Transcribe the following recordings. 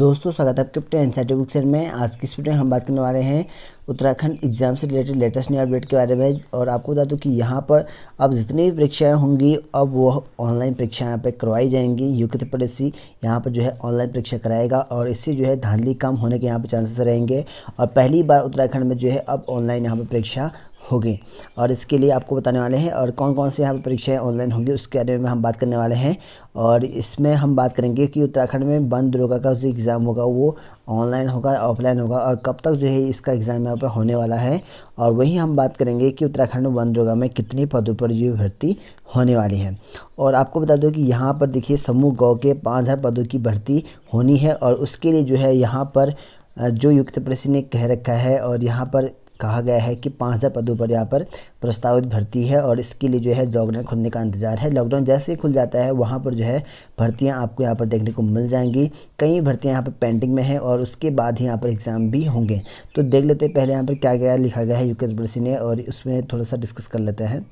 दोस्तों स्वागत है आपके अपने सी बुक सेल में आज की वीडियो में हम बात करने वाले हैं उत्तराखंड एग्जाम से रिलेटेड लेटेस्ट न्यू अपडेट के बारे में और आपको बता दूं कि यहाँ पर अब जितनी भी परीक्षाएं होंगी अब वो ऑनलाइन परीक्षाएं यहाँ पर करवाई जाएंगी यूके उत्तर प्रदेश यहाँ पर जो है ऑनलाइन परीक्षा कराएगा और इससे जो है धांधली कम होने के यहाँ पर चांसेस रहेंगे और पहली बार उत्तराखंड में जो है अब ऑनलाइन यहाँ पर परीक्षा होगी और इसके लिए आपको बताने वाले हैं और कौन कौन से यहाँ पर परीक्षाएँ ऑनलाइन होंगी उसके बारे में हम बात करने वाले हैं और इसमें हम बात करेंगे कि उत्तराखंड में बंद दुर्गा का जो एग्ज़ाम होगा वो ऑनलाइन होगा ऑफलाइन होगा और कब तक जो है इसका एग्ज़ाम यहाँ पर होने वाला है और वहीं हम बात करेंगे कि उत्तराखंड वन दुर्गा में कितने पदों पर जो भर्ती होने वाली है और आपको बता दो कि यहाँ पर देखिए समूह गौ के पाँच हज़ार पदों की भर्ती होनी है और उसके लिए जो है यहाँ पर जो युक्त प्रश्न ने कह रखा है और यहाँ पर कहा गया है कि पाँच हज़ार पदों पर यहाँ पर प्रस्तावित भर्ती है और इसके लिए जो है लॉकडाउन खुलने का इंतजार है लॉकडाउन जैसे ही खुल जाता है वहाँ पर जो है भर्तियाँ आपको यहाँ पर देखने को मिल जाएंगी कई भर्तियाँ यहाँ पर पेंडिंग में हैं और उसके बाद ही यहाँ पर एग्ज़ाम भी होंगे तो देख लेते हैं पहले यहाँ पर क्या क्या लिखा गया है यूके ने और उसमें थोड़ा सा डिस्कस कर लेते हैं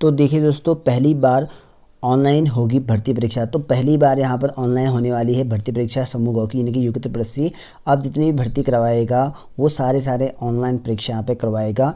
तो देखिए दोस्तों पहली बार ऑनलाइन होगी भर्ती परीक्षा तो पहली बार यहाँ पर ऑनलाइन होने वाली है भर्ती परीक्षा समूह की यानी कि यूके त्रिपुरसी अब जितनी भी भर्ती करवाएगा वो सारे सारे ऑनलाइन परीक्षा यहाँ पर करवाएगा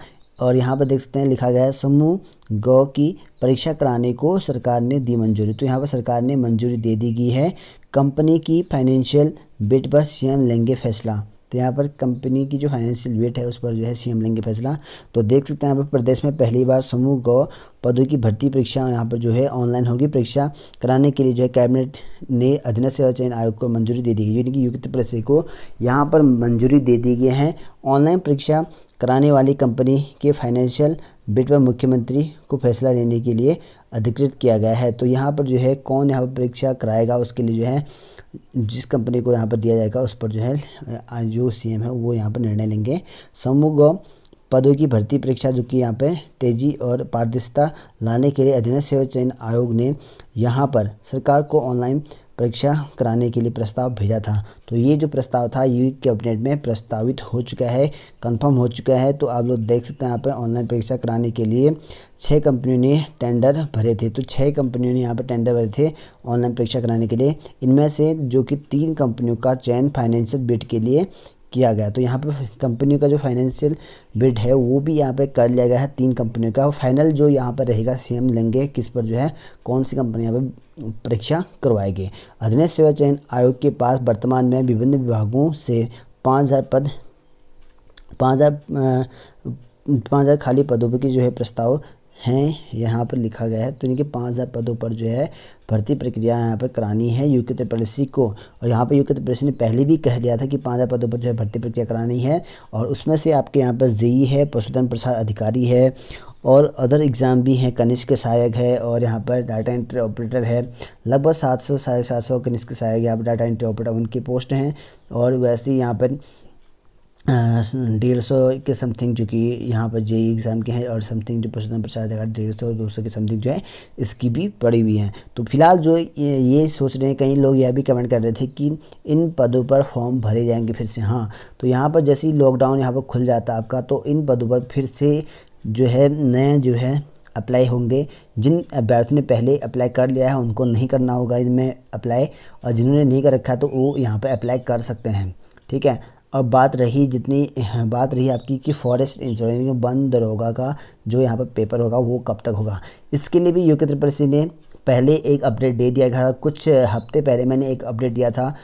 और यहाँ पर देख सकते हैं लिखा गया है समूह गौ की परीक्षा कराने को सरकार ने दी मंजूरी तो यहाँ पर सरकार ने मंजूरी दे दी गई है कंपनी की फाइनेंशियल बिट पर सीएम लेंगे फैसला तो यहाँ पर कंपनी की जो फाइनेंशियल वेट है उस पर जो है सीएम लेंगे फैसला तो देख सकते हैं यहाँ पर प्रदेश में पहली बार समूह गौ पदों की भर्ती परीक्षा यहाँ पर जो है ऑनलाइन होगी परीक्षा कराने के लिए जो है कैबिनेट ने अधीनस्थ सेवा चयन आयोग को मंजूरी दे दी गई यानी कि युक्त प्रसिद्ध को यहाँ पर मंजूरी दे दी गई है ऑनलाइन परीक्षा कराने वाली कंपनी के फाइनेंशियल बिट पर मुख्यमंत्री को फैसला लेने के लिए अधिकृत किया गया है तो यहाँ पर जो है कौन यहाँ पर परीक्षा कराएगा उसके लिए जो है जिस कंपनी को यहाँ पर दिया जाएगा उस पर जो है जो सी है वो यहाँ पर निर्णय लेंगे समूह पदों की भर्ती परीक्षा जो कि यहाँ पर तेजी और पारदर्शिता लाने के लिए अधीन सेवा चयन आयोग ने यहाँ पर सरकार को ऑनलाइन परीक्षा कराने के लिए प्रस्ताव भेजा था तो ये जो प्रस्ताव था ये कैबिनेट में प्रस्तावित हो चुका है कंफर्म हो चुका है तो आप लोग देख सकते हैं यहाँ पर ऑनलाइन परीक्षा कराने के लिए छः कंपनियों ने टेंडर भरे थे तो छः कंपनियों ने यहाँ पर टेंडर भरे थे ऑनलाइन परीक्षा कराने के लिए इनमें से जो कि तीन कंपनियों का चयन फाइनेंशियल बिट के लिए किया गया तो यहाँ पे कंपनी का जो फाइनेंशियल बिड है वो भी यहाँ पे कर लिया गया है तीन कंपनियों का फाइनल जो यहाँ पर रहेगा सीएम लेंगे किस पर जो है कौन सी कंपनी यहाँ पर परीक्षा करवाएगी अधीनस्थ सेवा चयन आयोग के पास वर्तमान में विभिन्न विभागों से पाँच हज़ार पद पाँच हज़ार पाँच हज़ार खाली पदों की जो है प्रस्ताव हैं यहाँ पर लिखा गया है तो इनके पाँच हज़ार पदों पर जो है भर्ती प्रक्रिया यहाँ पर करानी है के त्रिपलसी को और यहाँ पर के त्रिपलसी ने पहले भी कह दिया था कि पाँच हज़ार पदों पर जो है भर्ती प्रक्रिया करानी है और उसमें से आपके यहाँ पर जेई है पशुधन प्रसार अधिकारी है और अदर एग्ज़ाम भी हैं कनिष्क सहायक है और यहाँ पर डाटा एंट्री ऑपरेटर है लगभग सात सौ साढ़े सात सौ कनिष्क सहायक यहाँ पर डाटा एंट्री ऑपरेटर उनकी पोस्ट हैं और वैसे ही यहाँ पर डेढ़ सौ के समथिंग जो कि यहाँ पर जेई एग्ज़ाम e के हैं और समथिंग जो पुरुषोत्तम प्रसाद देखा डेढ़ सौ और दो सौ के समथिंग जो है इसकी भी पड़ी हुई हैं तो फिलहाल जो ये सोच रहे हैं कई लोग यह भी कमेंट कर रहे थे कि इन पदों पर फॉर्म भरे जाएंगे फिर से हाँ तो यहाँ पर जैसे ही लॉकडाउन यहाँ पर खुल जाता आपका तो इन पदों पर फिर से जो है नए जो है अप्लाई होंगे जिन अभ्यर्थियों ने पहले अप्लाई कर लिया है उनको नहीं करना होगा इनमें अप्लाई और जिन्होंने नहीं कर रखा तो वो यहाँ पर अप्लाई कर सकते हैं ठीक है अब बात रही जितनी बात रही आपकी कि फॉरेस्ट इंश्योरेंस बंद दरोगा का जो यहाँ पर पेपर होगा वो कब तक होगा इसके लिए भी योगी त्रिपुरा सिंह ने पहले एक अपडेट दे दिया था कुछ हफ्ते पहले मैंने एक अपडेट दिया था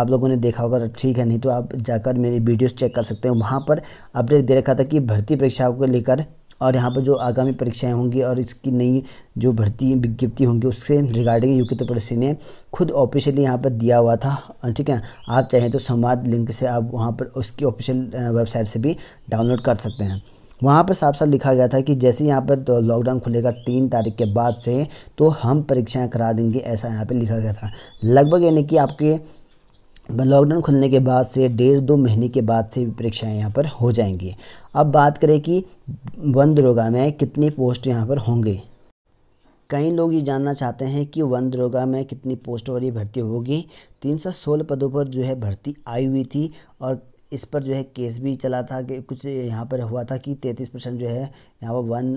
आप लोगों ने देखा होगा ठीक है नहीं तो आप जाकर मेरी वीडियोस चेक कर सकते हैं वहाँ पर अपडेट दे रखा था कि भर्ती परीक्षाओं को लेकर और यहाँ पर जो आगामी परीक्षाएं होंगी और इसकी नई जो भर्ती विज्ञप्ति होंगी उससे रिगार्डिंग यूके प्रदेश ने खुद ऑफिशियली यहाँ पर दिया हुआ था ठीक है आप चाहें तो संवाद लिंक से आप वहाँ पर उसकी ऑफिशियल वेबसाइट से भी डाउनलोड कर सकते हैं वहाँ पर साफ साफ लिखा गया था कि जैसे यहाँ पर तो लॉकडाउन खुलेगा तीन तारीख के बाद से तो हम परीक्षाएं करा देंगे ऐसा यहाँ पे लिखा गया था लगभग यानी कि आपके लॉकडाउन खुलने के बाद से डेढ़ दो महीने के बाद से भी परीक्षाएँ यहाँ पर हो जाएंगी अब बात करें कि वन दरोगा में कितनी पोस्ट यहाँ पर होंगे कई लोग ये जानना चाहते हैं कि वन दरोगा में कितनी पोस्टों वाली भर्ती होगी तीन सौ सोलह पदों पर जो है भर्ती आई हुई थी और इस पर जो है केस भी चला था कि कुछ यहाँ पर हुआ था कि तैंतीस परसेंट जो है यहाँ पर वन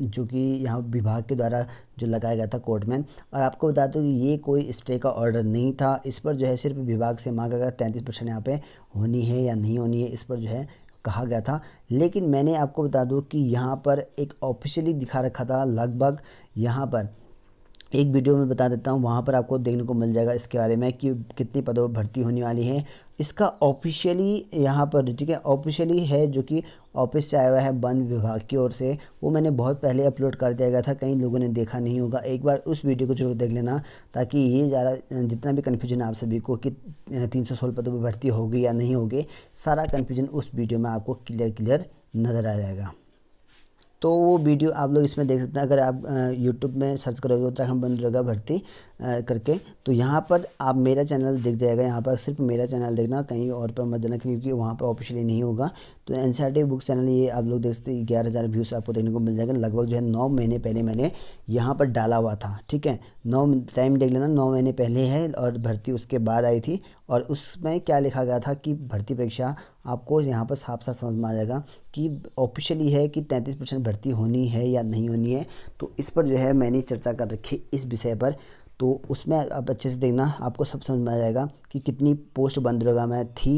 जो कि यहाँ विभाग के द्वारा जो लगाया गया था कोर्ट में और आपको बता दूँ कि ये कोई स्टे का ऑर्डर नहीं था इस पर जो है सिर्फ विभाग से मांगा गया तैंतीस परसेंट यहाँ पर होनी है या नहीं होनी है इस पर जो है कहा गया था लेकिन मैंने आपको बता दूँ कि यहाँ पर एक ऑफिशियली दिखा रखा था लगभग यहाँ पर एक वीडियो में बता देता हूँ वहाँ पर आपको देखने को मिल जाएगा इसके बारे में कि कितनी पदों पर भर्ती होने वाली है इसका ऑफिशियली यहाँ पर ठीक है ऑफिशियली है जो कि ऑफिस से आया हुआ है वन विभाग की ओर से वो मैंने बहुत पहले अपलोड कर दिया गया था कई लोगों ने देखा नहीं होगा एक बार उस वीडियो को जरूर देख लेना ताकि ये ज़्यादा जितना भी कन्फ्यूजन आप सभी को कि तीन सौ सोलह पदों पर भर्ती होगी या नहीं होगी सारा कन्फ्यूजन उस वीडियो में आपको क्लियर क्लियर नज़र आ जाएगा तो वो वीडियो आप लोग इसमें देख सकते हैं अगर आप यूट्यूब में सर्च करोगे उत्तराखंड बंद दुर्गा भर्ती करके तो यहाँ पर आप मेरा चैनल देख जाएगा यहाँ पर सिर्फ मेरा चैनल देखना कहीं और पर मत देना क्योंकि वहाँ पर ऑफिशियली नहीं होगा तो एन सी बुक चैनल ये आप लोग देख सकते हैं ग्यारह हज़ार व्यूज़ आपको देखने को मिल जाएगा लगभग जो है नौ महीने पहले मैंने यहाँ पर डाला हुआ था ठीक है नौ टाइम देख लेना नौ महीने पहले है और भर्ती उसके बाद आई थी और उसमें क्या लिखा गया था कि भर्ती परीक्षा आपको यहाँ पर साफ साफ समझ में आ जाएगा कि ऑफिशियली है कि तैंतीस परसेंट भर्ती होनी है या नहीं होनी है तो इस पर जो है मैंने चर्चा कर रखी इस विषय पर तो उसमें आप अच्छे से देखना आपको सब समझ में आ जाएगा कि कितनी पोस्ट बंदरगाह में थी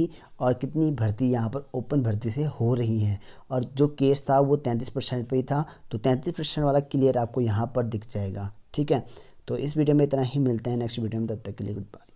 और कितनी भर्ती यहाँ पर ओपन भर्ती से हो रही है और जो केस था वो तैंतीस परसेंट पर ही था तो तैंतीस परसेंट वाला क्लियर आपको यहाँ पर दिख जाएगा ठीक है तो इस वीडियो में इतना ही मिलते हैं नेक्स्ट वीडियो में तब तक के लिए गुड बाय